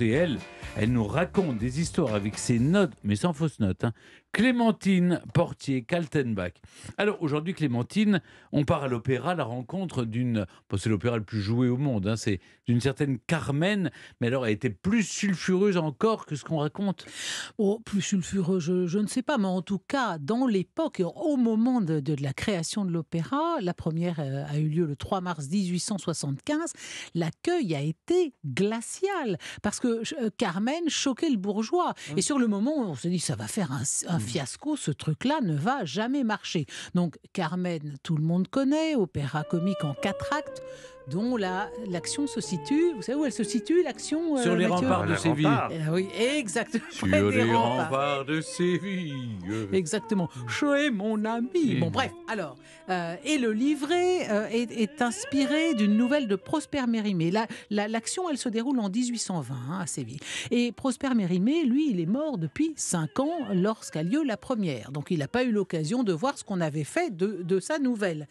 Elle, Elle nous raconte des histoires avec ses notes, mais sans fausses notes, hein. Clémentine Portier-Kaltenbach. Alors aujourd'hui, Clémentine, on part à l'opéra, la rencontre d'une. c'est l'opéra le plus joué au monde, hein, c'est d'une certaine Carmen, mais alors elle été plus sulfureuse encore que ce qu'on raconte. Oh, plus sulfureuse, je, ne sais pas, mais en tout cas, dans l'époque, au moment de, la création de l'opéra, la première euh, a eu lieu le 3 mars 1875, l'accueil a été glacial, parce que euh, Carmen choquait le bourgeois. Ah Et sur le moment, on se dit, ça va faire un fiasco, ce truc-là ne va jamais marcher. Donc Carmen, tout le monde connaît, opéra comique en quatre actes dont l'action se situe. Vous savez où elle se situe, l'action euh, Sur les remparts de Séville. Euh, oui, exactement. Sur les remparts. de Séville. Exactement. suis mon ami. Bon, bref, alors. Euh, et le livret est, inspiré d'une nouvelle de Prosper Mérimée. L'action, elle se déroule en 1820 hein, à Séville. Et Prosper Mérimée, lui, il est mort depuis 5 ans lorsqu'a lieu la première. Donc, il n'a pas eu l'occasion de voir ce qu'on avait fait de, de sa nouvelle.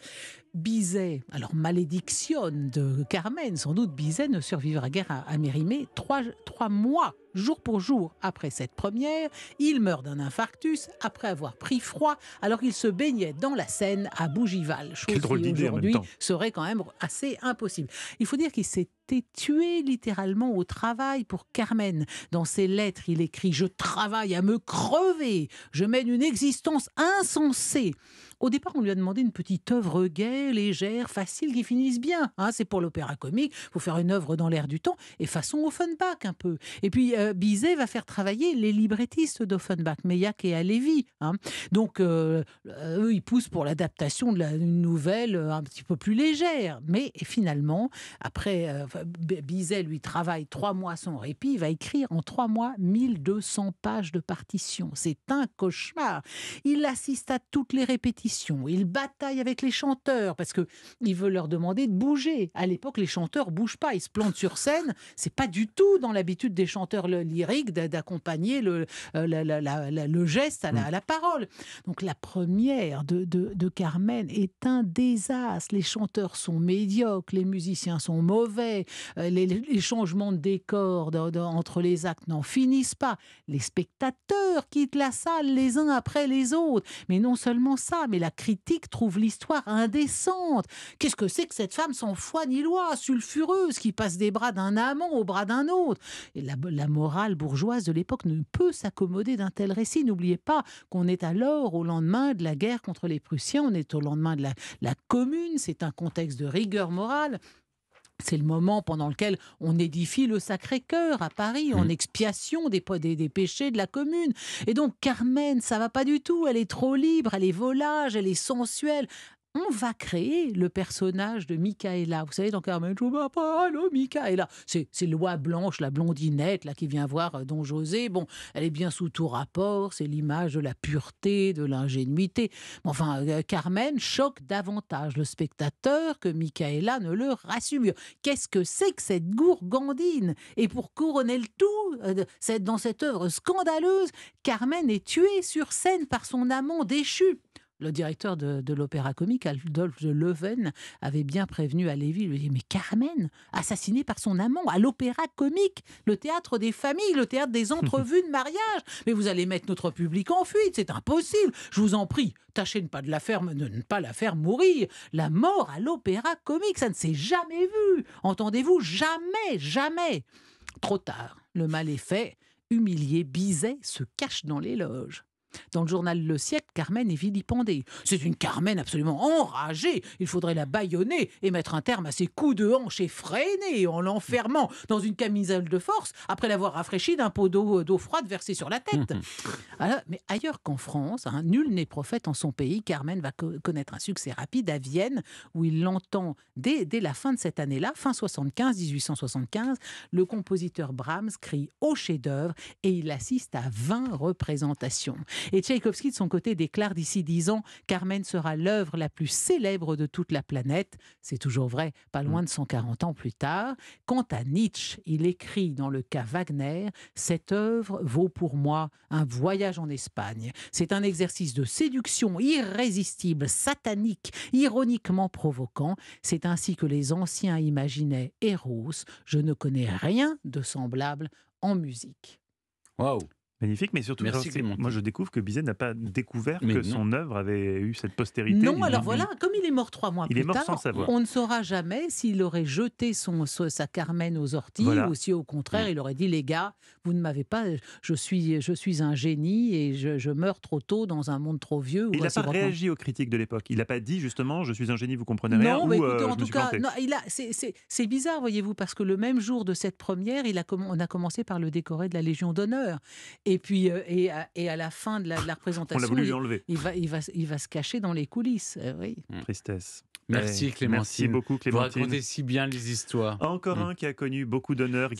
Bizet, alors malédictionne de Carmen, sans doute Bizet, ne survivra guère à, à Mérimée. trois mois jour pour jour après cette première. Il meurt d'un infarctus après avoir pris froid alors qu'il se baignait dans la Seine à Bougival, chose qui aujourd'hui serait quand même assez impossible. Il faut dire qu'il s'était tué littéralement au travail pour Carmen. Dans ses lettres, il écrit Je travaille à me crever, je mène une existence insensée. Au départ, on lui a demandé une petite œuvre gaie, légère, facile, qui finisse bien. Hein. c'est pour l'opéra comique, faut faire une œuvre dans l'air du temps, et façon Offenbach un peu. Et puis, euh, Bizet va faire travailler les librettistes d'Offenbach, Meillac et Alévi. Hein. Donc, euh, euh, eux, ils poussent pour l'adaptation d'une nouvelle un petit peu plus légère. Mais finalement, après, Bizet lui travaille trois mois sans répit, il va écrire en trois mois 1200 pages de partition. C'est un cauchemar. Il assiste à toutes les répétitions, il bataille avec les chanteurs parce que il veut leur demander de bouger. À l'époque, les chanteurs bougent pas, ils se plantent sur scène. C'est pas du tout dans l'habitude des chanteurs lyrique d'accompagner le, euh, le geste mm. à, la, parole. Donc la première de, de, Carmen est un désastre. Les chanteurs sont médiocres, les musiciens sont mauvais, euh, les, changements de décor entre les actes n'en finissent pas. Les spectateurs quittent la salle les uns après les autres. Mais non seulement ça, mais la critique trouve l'histoire indécente. Qu'est-ce que c'est que cette femme sans foi ni loi, sulfureuse, qui passe des bras d'un amant aux bras d'un autre Et la, la morale bourgeoise de l'époque ne peut s'accommoder d'un tel récit. N'oubliez pas qu'on est alors au lendemain de la guerre contre les Prussiens, on est au lendemain de la, commune, c'est un contexte de rigueur morale. C'est le moment pendant lequel on édifie le Sacré-Cœur à Paris en mmh. expiation des, des, péchés de la commune. Et donc Carmen, ça va pas du tout. Elle est trop libre, elle est volage, elle est sensuelle on va créer le personnage de Michaela. Vous savez, dans Carmen, je vois pas Michaela. C'est, c'est l'oie blanche, la blondinette, là, qui vient voir euh, Don José. Bon, elle est bien sous tout rapport. C'est l'image de la pureté, de l'ingénuité. Enfin, euh, Carmen choque davantage le spectateur que Michaela ne le rassure. Qu'est-ce que c'est que cette gourgandine Et pour couronner le tout, euh, dans cette œuvre scandaleuse, Carmen est tuée sur scène par son amant déchu, le directeur de, l'opéra comique, Adolphe de Leuven, avait bien prévenu à Lévy, il lui dit, mais Carmen, assassinée par son amant, à l'opéra comique, le théâtre des familles, le théâtre des entrevues de mariage, mais vous allez mettre notre public en fuite, c'est impossible, je vous en prie, tâchez de ne pas, de la faire, ne pas la faire mourir. La mort à l'opéra comique, ça ne s'est jamais vu, entendez-vous, jamais, jamais. Trop tard, le mal est fait, humilié, Bizet se cache dans les loges. Dans le journal Le Siècle, Carmen est vilipendée. C'est une Carmen absolument enragée. Il faudrait la bâillonner et mettre un terme à ses coups de hanche effrénés en l'enfermant dans une camisole de force après l'avoir rafraîchie d'un pot d'eau, euh, d'eau froide versé sur la tête. mais ailleurs qu'en France, hein, nul n'est prophète en son pays. Carmen va connaître un succès rapide à Vienne où il l'entend dès, dès la fin de cette année-là, fin 75, 1875. Le compositeur Brahms crie au chef-d'œuvre et il assiste à 20 représentations. Et Tchaïkovski, de son côté, déclare d'ici dix ans, Carmen sera l'œuvre la plus célèbre de toute la planète. C'est toujours vrai, pas loin de 140 ans plus tard. Quant à Nietzsche, il écrit dans le cas Wagner, cette œuvre vaut pour moi un voyage en Espagne. C'est un exercice de séduction irrésistible, satanique, ironiquement provoquant. C'est ainsi que les anciens imaginaient Eros. Je ne connais rien de semblable en musique. Waouh Magnifique, mais surtout, Merci moi je découvre que Bizet n'a pas découvert que son œuvre avait eu cette postérité. Non, alors voilà, comme il est mort trois mois il plus est mort tard, sans savoir. on ne saura jamais s'il aurait jeté son, sa Carmen aux orties ou si au contraire il aurait dit les gars, vous ne m'avez pas, je suis, je suis un génie et je, je meurs trop tôt dans un monde trop vieux. il n'a pas réagi aux critiques de l'époque. Il n'a pas dit justement je suis un génie, vous comprenez non, Mais euh, écoutez, en tout cas, c'est bizarre, voyez-vous, parce que le même jour de cette première, il a, on a commencé par le décorer de la Légion d'honneur. Et puis, euh, et, à, la fin de la, représentation, il, va, il, va, il va se cacher dans les coulisses. Euh, oui. Mm. Tristesse. Merci eh, Clémentine. Merci beaucoup Clémentine. Vous racontez si bien les histoires. Encore mm. un qui a connu beaucoup d'honneur.